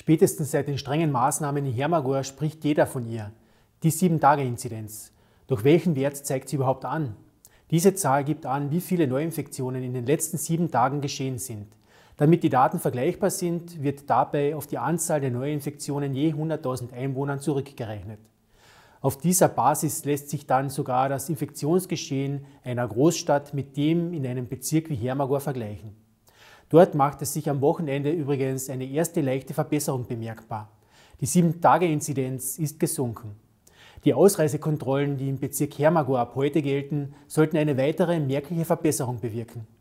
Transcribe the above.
Spätestens seit den strengen Maßnahmen in Hermagor spricht jeder von ihr. Die 7-Tage-Inzidenz. Doch welchen Wert zeigt sie überhaupt an? Diese Zahl gibt an, wie viele Neuinfektionen in den letzten sieben Tagen geschehen sind. Damit die Daten vergleichbar sind, wird dabei auf die Anzahl der Neuinfektionen je 100.000 Einwohnern zurückgerechnet. Auf dieser Basis lässt sich dann sogar das Infektionsgeschehen einer Großstadt mit dem in einem Bezirk wie Hermagor vergleichen. Dort machte sich am Wochenende übrigens eine erste leichte Verbesserung bemerkbar. Die 7-Tage-Inzidenz ist gesunken. Die Ausreisekontrollen, die im Bezirk Hermagor ab heute gelten, sollten eine weitere merkliche Verbesserung bewirken.